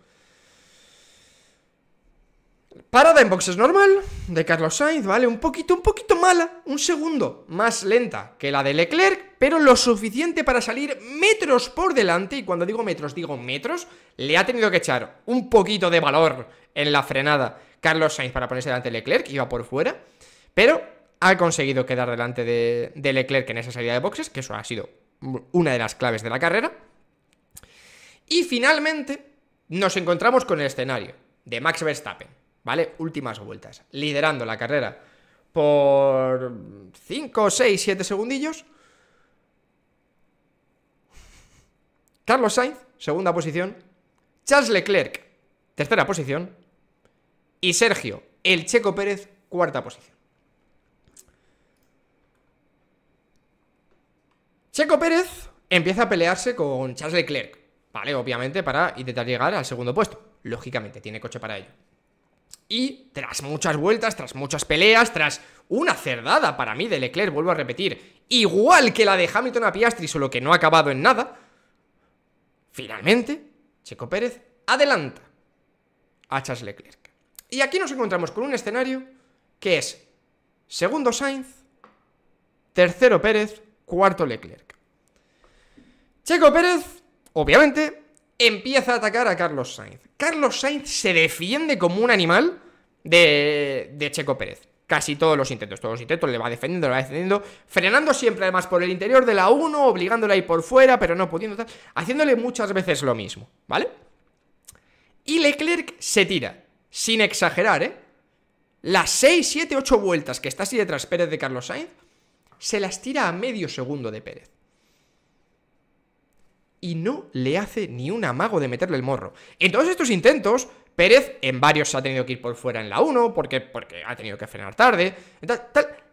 Parada en boxes normal de Carlos Sainz, ¿vale? Un poquito, un poquito mala, un segundo más lenta que la de Leclerc, pero lo suficiente para salir metros por delante, y cuando digo metros, digo metros, le ha tenido que echar un poquito de valor en la frenada Carlos Sainz para ponerse delante de Leclerc, iba por fuera, pero ha conseguido quedar delante de, de Leclerc en esa salida de boxes, que eso ha sido una de las claves de la carrera. Y finalmente nos encontramos con el escenario de Max Verstappen, ¿vale? Últimas vueltas, liderando la carrera por 5, 6, 7 segundillos. Carlos Sainz, segunda posición. Charles Leclerc, tercera posición. Y Sergio, el Checo Pérez, cuarta posición. Checo Pérez empieza a pelearse con Charles Leclerc. ¿vale? Obviamente para intentar llegar al segundo puesto. Lógicamente, tiene coche para ello. Y tras muchas vueltas, tras muchas peleas, tras una cerdada para mí de Leclerc, vuelvo a repetir, igual que la de Hamilton a Piastri, solo que no ha acabado en nada, finalmente Checo Pérez adelanta a Charles Leclerc. Y aquí nos encontramos con un escenario que es segundo Sainz, tercero Pérez, cuarto Leclerc. Checo Pérez obviamente, empieza a atacar a Carlos Sainz. Carlos Sainz se defiende como un animal de, Checo Pérez. Casi todos los intentos, todos los intentos, le va defendiendo, le va defendiendo, frenando siempre además por el interior de la 1, obligándole a ir por fuera, pero no pudiendo, tal, haciéndole muchas veces lo mismo, ¿vale? Y Leclerc se tira, sin exagerar, ¿eh? Las 6, 7, 8 vueltas que está así detrás Pérez de Carlos Sainz, se las tira a medio segundo de Pérez y no le hace ni un amago de meterle el morro. En todos estos intentos, Pérez en varios ha tenido que ir por fuera en la 1, porque, porque ha tenido que frenar tarde,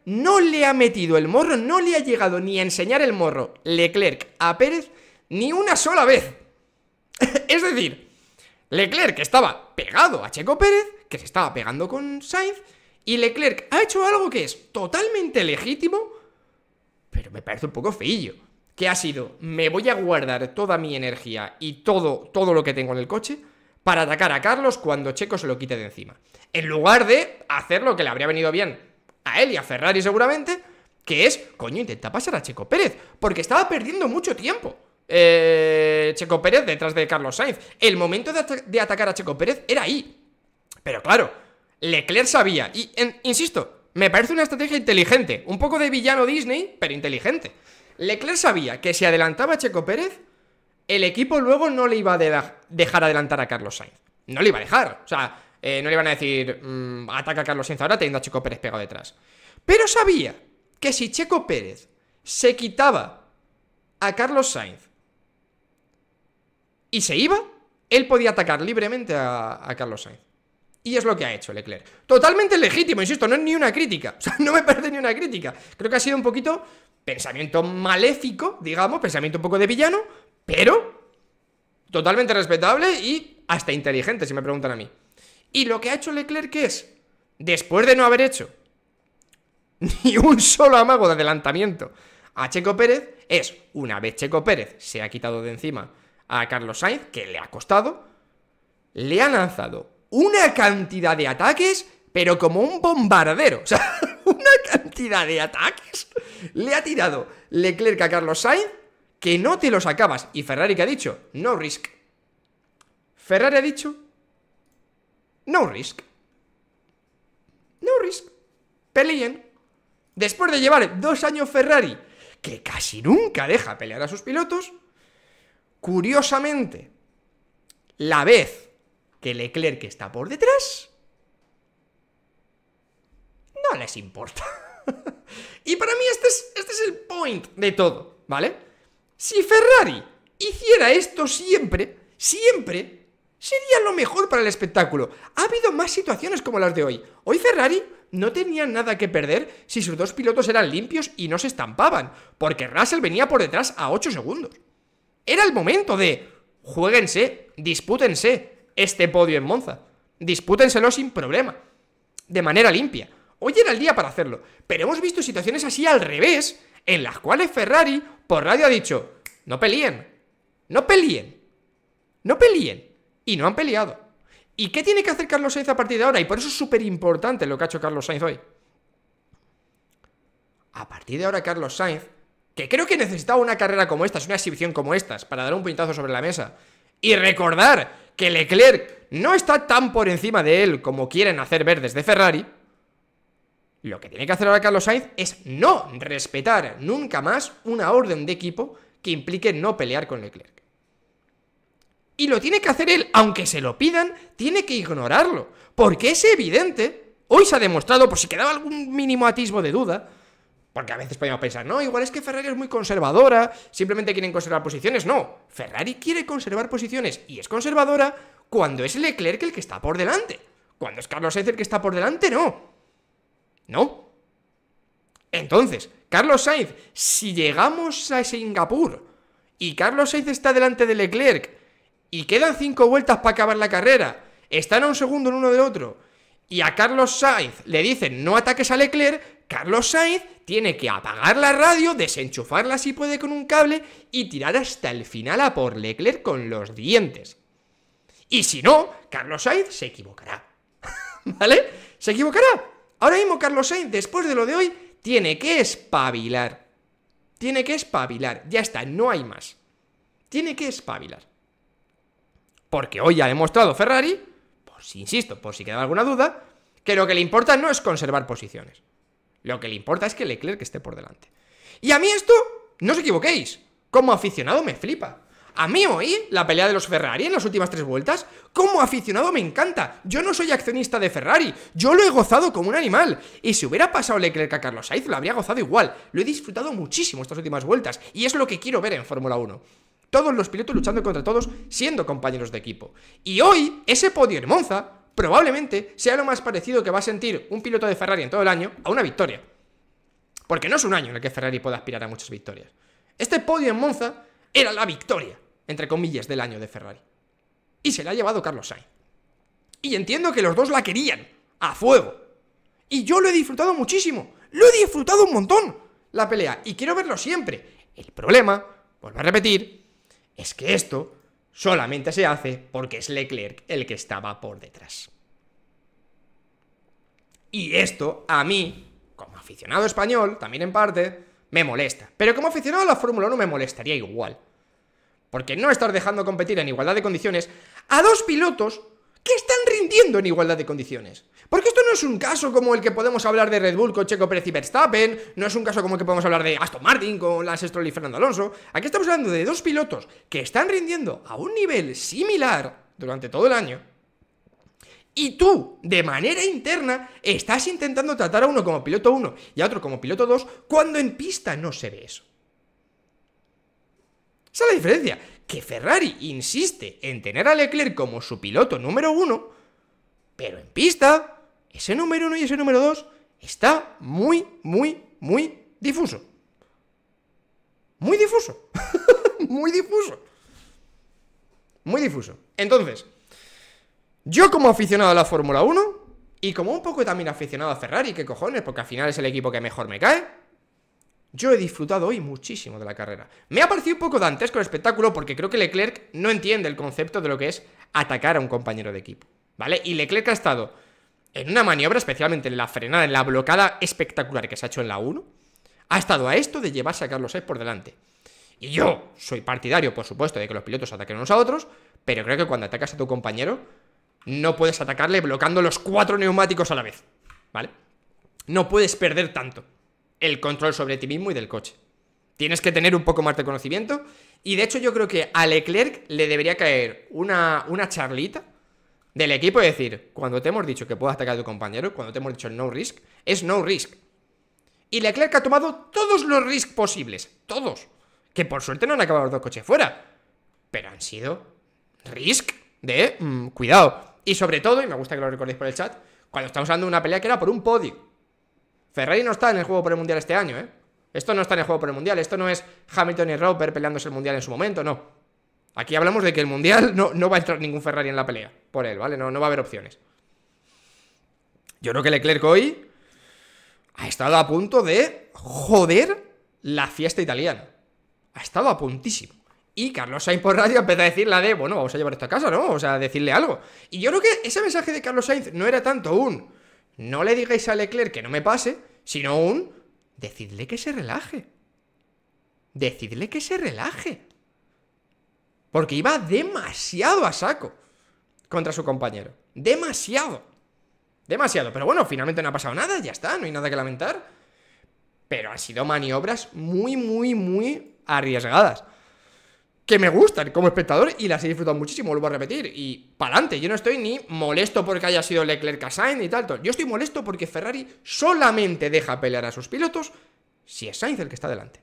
no le ha metido el morro, no le ha llegado ni a enseñar el morro Leclerc a Pérez ni una sola vez. es decir, Leclerc estaba pegado a Checo Pérez, que se estaba pegando con Sainz, y Leclerc ha hecho algo que es totalmente legítimo, pero me parece un poco feillo que ha sido, me voy a guardar toda mi energía y todo, todo lo que tengo en el coche para atacar a Carlos cuando Checo se lo quite de encima. En lugar de hacer lo que le habría venido bien a él y a Ferrari seguramente, que es, coño, intenta pasar a Checo Pérez, porque estaba perdiendo mucho tiempo. Eh, Checo Pérez detrás de Carlos Sainz. El momento de, atacar a Checo Pérez era ahí. Pero claro, Leclerc sabía, y insisto, me parece una estrategia inteligente, un poco de villano Disney, pero inteligente. Leclerc sabía que si adelantaba a Checo Pérez, el equipo luego no le iba a dejar adelantar a Carlos Sainz. No le iba a dejar. O sea, eh, no le iban a decir, mm, ataca a Carlos Sainz ahora teniendo a Checo Pérez pegado detrás. Pero sabía que si Checo Pérez se quitaba a Carlos Sainz y se iba, él podía atacar libremente a, a Carlos Sainz. Y es lo que ha hecho Leclerc. Totalmente legítimo, insisto, no es ni una crítica. O sea, no me parece ni una crítica. Creo que ha sido un poquito pensamiento maléfico, digamos, pensamiento un poco de villano, pero totalmente respetable y hasta inteligente, si me preguntan a mí. Y lo que ha hecho Leclerc es, después de no haber hecho ni un solo amago de adelantamiento a Checo Pérez, es, una vez Checo Pérez se ha quitado de encima a Carlos Sainz, que le ha costado, le ha lanzado una cantidad de ataques pero como un bombardero. O sea, una cantidad de ataques. Le ha tirado Leclerc a Carlos Sainz que no te los acabas. Y Ferrari que ha dicho, no risk. Ferrari ha dicho, no risk. No risk. Peleen. Después de llevar dos años Ferrari, que casi nunca deja pelear a sus pilotos, curiosamente, la vez que Leclerc está por detrás, no les importa. y para mí este es, este es el point de todo, ¿vale? Si Ferrari hiciera esto siempre, siempre, sería lo mejor para el espectáculo. Ha habido más situaciones como las de hoy. Hoy Ferrari no tenía nada que perder si sus dos pilotos eran limpios y no se estampaban, porque Russell venía por detrás a 8 segundos. Era el momento de jueguense, dispútense este podio en Monza. Dispútenselo sin problema, de manera limpia. Hoy era el día para hacerlo, pero hemos visto situaciones así al revés, en las cuales Ferrari por radio ha dicho, no peleen, no peleen, no peleen, y no han peleado. ¿Y qué tiene que hacer Carlos Sainz a partir de ahora? Y por eso es súper importante lo que ha hecho Carlos Sainz hoy. A partir de ahora Carlos Sainz, que creo que necesitaba una carrera como esta una exhibición como estas, para dar un puñetazo sobre la mesa, y recordar que Leclerc no está tan por encima de él como quieren hacer ver desde Ferrari, lo que tiene que hacer ahora Carlos Sainz es no respetar nunca más una orden de equipo que implique no pelear con Leclerc. Y lo tiene que hacer él, aunque se lo pidan, tiene que ignorarlo. Porque es evidente, hoy se ha demostrado, por si quedaba algún mínimo atisbo de duda, porque a veces podemos pensar, no, igual es que Ferrari es muy conservadora, simplemente quieren conservar posiciones. No, Ferrari quiere conservar posiciones y es conservadora cuando es Leclerc el que está por delante. Cuando es Carlos Sainz el que está por delante, no. No. Entonces, Carlos Sainz, si llegamos a Singapur y Carlos Sainz está delante de Leclerc y quedan cinco vueltas para acabar la carrera, están a un segundo en uno del otro, y a Carlos Sainz le dicen no ataques a Leclerc, Carlos Sainz tiene que apagar la radio, desenchufarla si puede con un cable y tirar hasta el final a por Leclerc con los dientes. Y si no, Carlos Sainz se equivocará. ¿Vale? Se equivocará. Ahora mismo Carlos Sainz, después de lo de hoy, tiene que espabilar. Tiene que espabilar. Ya está, no hay más. Tiene que espabilar. Porque hoy ha demostrado Ferrari, por si insisto, por si queda alguna duda, que lo que le importa no es conservar posiciones. Lo que le importa es que Leclerc esté por delante. Y a mí esto, no os equivoquéis, como aficionado me flipa. A mí hoy, la pelea de los Ferrari en las últimas tres vueltas, como aficionado me encanta. Yo no soy accionista de Ferrari, yo lo he gozado como un animal. Y si hubiera pasado Leclerc a Carlos Sainz, lo habría gozado igual. Lo he disfrutado muchísimo estas últimas vueltas y es lo que quiero ver en Fórmula 1. Todos los pilotos luchando contra todos, siendo compañeros de equipo. Y hoy, ese podio en Monza probablemente sea lo más parecido que va a sentir un piloto de Ferrari en todo el año a una victoria. Porque no es un año en el que Ferrari pueda aspirar a muchas victorias. Este podio en Monza era la victoria entre comillas, del año de Ferrari. Y se la ha llevado Carlos Sainz. Y entiendo que los dos la querían, a fuego. Y yo lo he disfrutado muchísimo, lo he disfrutado un montón, la pelea, y quiero verlo siempre. El problema, vuelvo a repetir, es que esto solamente se hace porque es Leclerc el que estaba por detrás. Y esto a mí, como aficionado español, también en parte, me molesta. Pero como aficionado a la Fórmula 1 me molestaría igual porque no estás dejando competir en igualdad de condiciones a dos pilotos que están rindiendo en igualdad de condiciones. Porque esto no es un caso como el que podemos hablar de Red Bull con Checo Pérez y Verstappen, no es un caso como el que podemos hablar de Aston Martin con Lance Stroll y Fernando Alonso. Aquí estamos hablando de dos pilotos que están rindiendo a un nivel similar durante todo el año. Y tú, de manera interna, estás intentando tratar a uno como piloto 1 y a otro como piloto 2 cuando en pista no se ve eso. Esa es la diferencia. Que Ferrari insiste en tener a Leclerc como su piloto número uno, pero en pista, ese número uno y ese número dos está muy, muy, muy difuso. Muy difuso. muy difuso. Muy difuso. Entonces, yo como aficionado a la Fórmula 1 y como un poco también aficionado a Ferrari, que cojones, porque al final es el equipo que mejor me cae, yo he disfrutado hoy muchísimo de la carrera. Me ha parecido un poco dantesco el espectáculo porque creo que Leclerc no entiende el concepto de lo que es atacar a un compañero de equipo, ¿vale? Y Leclerc ha estado en una maniobra, especialmente en la frenada, en la blocada espectacular que se ha hecho en la 1, ha estado a esto de llevarse a Carlos Sainz por delante. Y yo soy partidario, por supuesto, de que los pilotos ataquen unos a otros, pero creo que cuando atacas a tu compañero, no puedes atacarle bloqueando los cuatro neumáticos a la vez, ¿vale? No puedes perder tanto el control sobre ti mismo y del coche. Tienes que tener un poco más de conocimiento. Y de hecho, yo creo que a Leclerc le debería caer una, una charlita del equipo y decir: Cuando te hemos dicho que puedes atacar a tu compañero, cuando te hemos dicho no risk, es no risk. Y Leclerc ha tomado todos los risks posibles. Todos. Que por suerte no han acabado los dos coches fuera. Pero han sido risk de mm, cuidado. Y sobre todo, y me gusta que lo recordéis por el chat, cuando estamos hablando de una pelea que era por un podio. Ferrari no está en el juego por el mundial este año, ¿eh? Esto no está en el juego por el mundial, esto no es Hamilton y Roper peleándose el mundial en su momento, no. Aquí hablamos de que el mundial no, no va a entrar ningún Ferrari en la pelea por él, ¿vale? No, no va a haber opciones. Yo creo que Leclerc hoy ha estado a punto de joder la fiesta italiana. Ha estado a puntísimo. Y Carlos Sainz por radio empezó a decir la de, bueno, vamos a llevar esto a casa, ¿no? O sea, decirle algo. Y yo creo que ese mensaje de Carlos Sainz no era tanto un, no le digáis a Leclerc que no me pase, sino un decidle que se relaje. Decidle que se relaje. Porque iba demasiado a saco contra su compañero. Demasiado. Demasiado. Pero bueno, finalmente no ha pasado nada, ya está, no hay nada que lamentar. Pero han sido maniobras muy, muy, muy arriesgadas que me gustan como espectador y las he disfrutado muchísimo, voy a repetir. Y para adelante, yo no estoy ni molesto porque haya sido Leclerc a Sainz y tal, Yo estoy molesto porque Ferrari solamente deja pelear a sus pilotos si es Sainz el que está delante.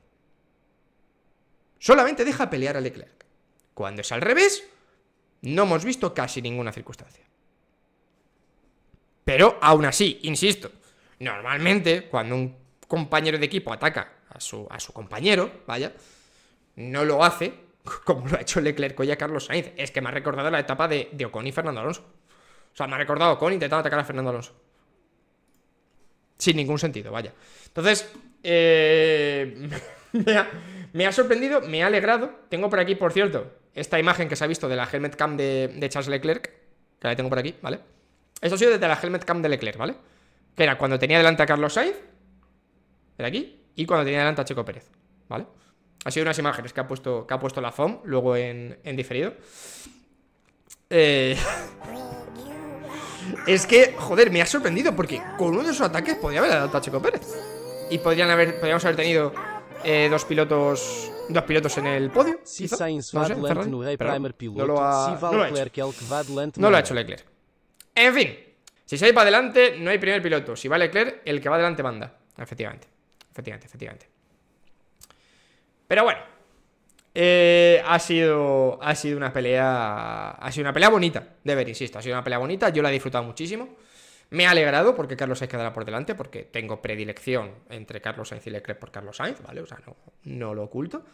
Solamente deja pelear a Leclerc. Cuando es al revés, no hemos visto casi ninguna circunstancia. Pero aún así, insisto, normalmente cuando un compañero de equipo ataca a su, a su compañero, vaya, no lo hace como lo ha hecho Leclerc hoy a Carlos Sainz. Es que me ha recordado la etapa de, de Ocon y Fernando Alonso. O sea, me ha recordado Ocon intentando atacar a Fernando Alonso. Sin ningún sentido, vaya. Entonces, eh, me, ha, sorprendido, me ha alegrado. Tengo por aquí, por cierto, esta imagen que se ha visto de la helmet cam de, Charles Leclerc. Que la tengo por aquí, ¿vale? Eso ha sido desde la helmet cam de Leclerc, ¿vale? Que era cuando tenía delante a Carlos Sainz. Era aquí. Y cuando tenía delante a Checo Pérez, ¿vale? ha sido unas imágenes que ha puesto, que ha puesto la FOM luego en, diferido. Eh, es que, joder, me ha sorprendido porque con uno de esos ataques podría haber dado a Checo Pérez. Y podrían haber, podríamos haber tenido eh, dos pilotos dos pilotos en el podio. Si no, lo ha, hecho. No lo ha hecho Leclerc. En fin, si se va para adelante, no hay primer piloto. Si va Leclerc, el que va adelante manda. Efectivamente, efectivamente, efectivamente. Pero bueno, eh, ha, sido, ha sido una pelea. Ha sido una pelea bonita, de ver, insisto. Ha sido una pelea bonita, yo la he disfrutado muchísimo. Me ha alegrado porque Carlos Sainz quedará por delante, porque tengo predilección entre Carlos Sainz y Leclerc por Carlos Sainz, ¿vale? O sea, no, no lo oculto.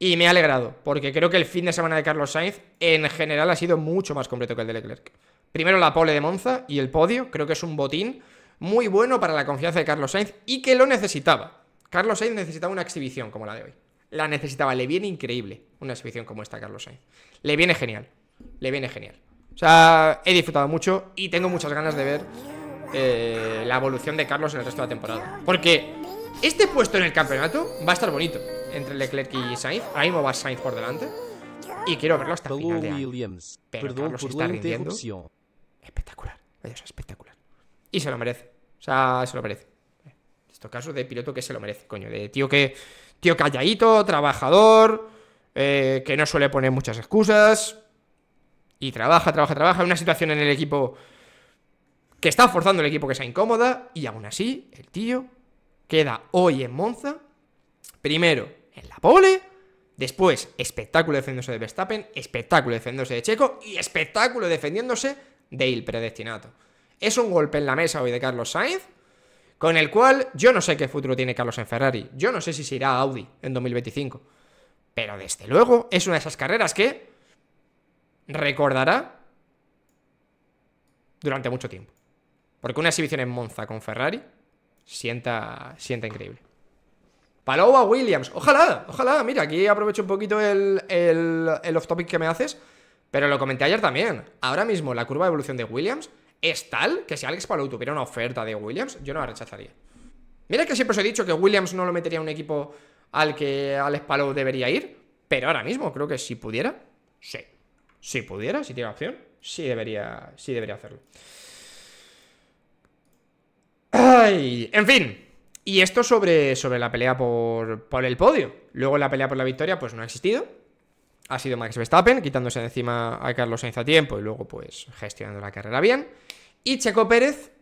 Y me ha alegrado, porque creo que el fin de semana de Carlos Sainz en general ha sido mucho más completo que el de Leclerc. Primero la pole de Monza y el podio, creo que es un botín muy bueno para la confianza de Carlos Sainz y que lo necesitaba. Carlos Sainz necesitaba una exhibición como la de hoy la necesitaba, le viene increíble una exhibición como esta, Carlos Sainz. Le viene genial, le viene genial. O sea, he disfrutado mucho y tengo muchas ganas de ver eh, la evolución de Carlos en el resto de la temporada. Porque este puesto en el campeonato va a estar bonito entre Leclerc y Sainz. Ahí va Sainz por delante. Y quiero verlo hasta final perdón Pero Carlos está rindiendo. Espectacular. espectacular. Y se lo merece. O sea, se lo merece. Esto caso de piloto que se lo merece, coño. De tío que Tío calladito, trabajador, eh, que no suele poner muchas excusas. Y trabaja, trabaja, trabaja. Una situación en el equipo que está forzando el equipo que sea incómoda. Y aún así, el tío queda hoy en Monza. Primero en la pole. Después, espectáculo defendiéndose de Verstappen, espectáculo defendiéndose de Checo y espectáculo defendiéndose de Il predestinato. Es un golpe en la mesa hoy de Carlos Sainz con el cual yo no sé qué futuro tiene Carlos en Ferrari, yo no sé si se irá a Audi en 2025, pero desde luego es una de esas carreras que recordará durante mucho tiempo. Porque una exhibición en Monza con Ferrari sienta, sienta increíble. Paloma Williams, ojalá, ojalá, mira, aquí aprovecho un poquito el, el, el off-topic que me haces, pero lo comenté ayer también. Ahora mismo la curva de evolución de Williams es tal que si Alex Palou tuviera una oferta de Williams, yo no la rechazaría. Mira que siempre os he dicho que Williams no lo metería un equipo al que Alex Palou debería ir, pero ahora mismo creo que si pudiera, sí. Si pudiera, si tiene opción, sí debería, debería hacerlo. en fin. Y esto sobre, sobre la pelea por, por el podio. Luego la pelea por la victoria, pues no ha existido ha sido Max Verstappen, quitándose encima a Carlos Sainz a tiempo y luego pues gestionando la carrera bien. Y Checo Pérez,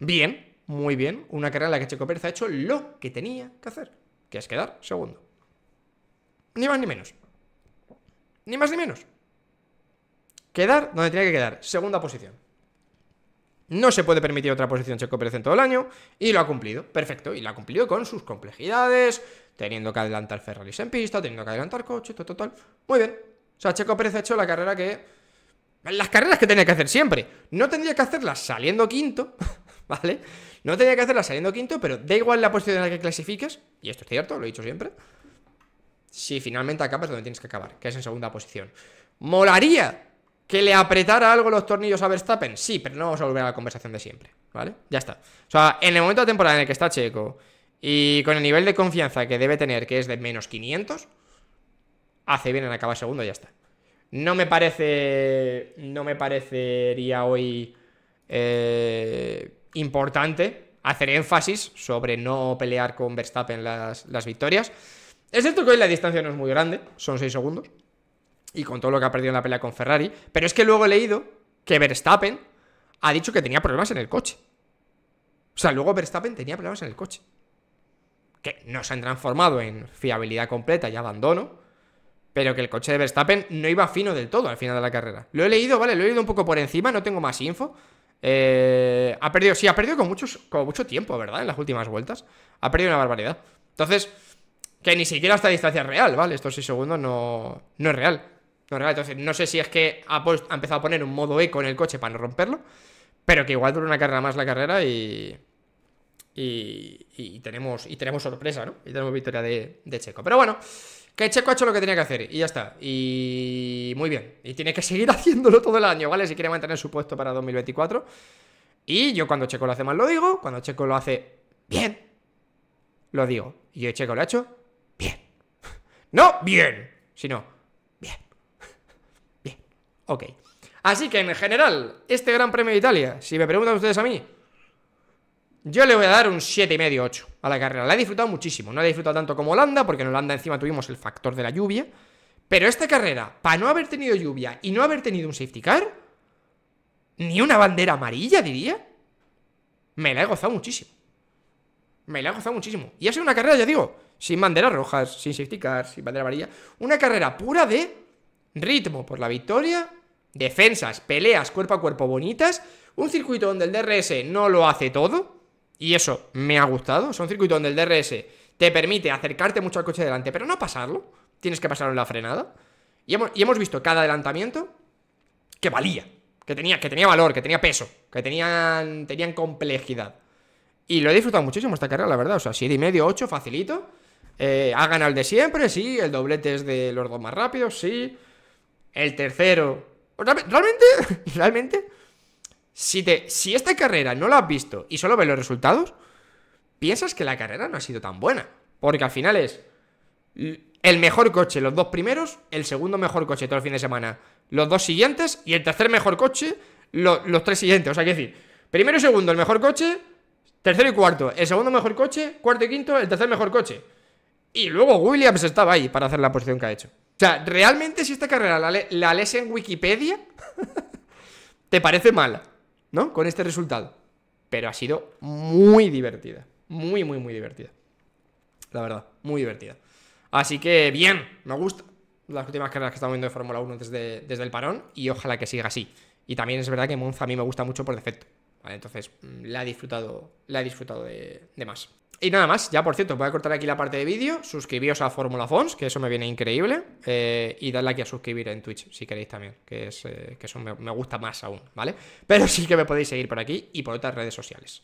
bien, muy bien, una carrera en la que Checo Pérez ha hecho lo que tenía que hacer, que es quedar segundo. Ni más ni menos. Ni más ni menos. Quedar donde tenía que quedar, segunda posición. No se puede permitir otra posición Checo Pérez en todo el año y lo ha cumplido, perfecto, y lo ha cumplido con sus complejidades, teniendo que adelantar Ferraris en pista, teniendo que adelantar coche, total, total. Muy bien. O sea, Checo Pérez ha hecho la carrera que las carreras que tenía que hacer siempre. No tendría que hacerlas saliendo quinto, ¿vale? No tendría que hacerlas saliendo quinto, pero da igual la posición en la que clasifiques, y esto es cierto, lo he dicho siempre, si finalmente acabas donde tienes que acabar, que es en segunda posición. Molaría que le apretara algo los tornillos a Verstappen, sí, pero no vamos a volver a la conversación de siempre, ¿vale? Ya está. O sea, en el momento de temporada en el que está Checo y con el nivel de confianza que debe tener, que es de menos 500, hace bien en acabar segundo y ya está. No me parece. No me parecería hoy eh, importante hacer énfasis sobre no pelear con Verstappen las, las victorias. Es cierto que hoy la distancia no es muy grande, son 6 segundos, y con todo lo que ha perdido en la pelea con Ferrari, pero es que luego he leído que Verstappen ha dicho que tenía problemas en el coche. O sea, luego Verstappen tenía problemas en el coche. Que no se han transformado en fiabilidad completa y abandono, pero que el coche de Verstappen no iba fino del todo al final de la carrera. Lo he leído, ¿vale? Lo he leído un poco por encima, no tengo más info. Eh, ha perdido, sí, ha perdido con, mucho tiempo, ¿verdad? En las últimas vueltas. Ha perdido una barbaridad. Entonces, que ni siquiera esta distancia real, ¿vale? Estos 6 segundos no, no es real. No es real. Entonces, no sé si es que ha, empezado a poner un modo eco en el coche para no romperlo, pero que igual dura una carrera más la carrera y... Y, y tenemos, y tenemos sorpresa, ¿no? Y tenemos victoria de, de Checo. Pero bueno, que Checo ha hecho lo que tenía que hacer y ya está. Y muy bien. Y tiene que seguir haciéndolo todo el año, ¿vale? Si quiere mantener su puesto para 2024. Y yo cuando Checo lo hace mal lo digo, cuando Checo lo hace bien, lo digo. Y yo Checo lo ha hecho bien. No bien, sino bien. Bien. Ok. Así que en general, este Gran Premio de Italia, si me preguntan ustedes a mí, yo le voy a dar un 7,5, 8 a la carrera. La he disfrutado muchísimo. No la he disfrutado tanto como Holanda, porque en Holanda encima tuvimos el factor de la lluvia. Pero esta carrera, para no haber tenido lluvia y no haber tenido un safety car, ni una bandera amarilla, diría, me la he gozado muchísimo. Me la he gozado muchísimo. Y ha sido una carrera, ya digo, sin banderas rojas, sin safety car, sin bandera amarilla. Una carrera pura de ritmo por la victoria, defensas, peleas cuerpo a cuerpo bonitas. Un circuito donde el DRS no lo hace todo, y eso me ha gustado. Es un circuito donde el DRS te permite acercarte mucho al coche delante, pero no pasarlo. Tienes que pasarlo en la frenada. Y hemos, visto cada adelantamiento que valía, que tenía, que tenía valor, que tenía peso, que tenían, tenían complejidad. Y lo he disfrutado muchísimo esta carrera, la verdad. O sea, 7 y medio, 8, facilito. hagan eh, ha de siempre, sí. El doblete es de los dos más rápidos, sí. El tercero. Realmente, realmente si, si esta carrera no la has visto y solo ves los resultados, piensas que la carrera no ha sido tan buena. Porque al final es el mejor coche, los dos primeros, el segundo mejor coche todo el fin de semana, los dos siguientes y el tercer mejor coche, los tres siguientes. O sea, que decir, primero y segundo el mejor coche, tercero y cuarto el segundo mejor coche, cuarto y quinto el tercer mejor coche. Y luego Williams estaba ahí para hacer la posición que ha hecho. O sea, realmente si esta carrera la lees en Wikipedia, te parece mala. ¿no? Con este resultado. Pero ha sido muy divertida. Muy, muy, muy divertida. La verdad, muy divertida. Así que bien, me gusta las últimas carreras que estamos viendo de Fórmula 1 desde, desde el parón y ojalá que siga así. Y también es verdad que Monza a mí me gusta mucho por defecto. Entonces, mm, la he disfrutado, la he disfrutado de más. Y nada más, ya por cierto, voy a cortar aquí la parte de vídeo. Suscribíos a Fórmula Fons, que eso me viene increíble. Eh, y dadle aquí a suscribir en Twitch, si queréis también, que, es, eh, que eso me gusta más aún, ¿vale? Pero sí que me podéis seguir por aquí y por otras redes sociales.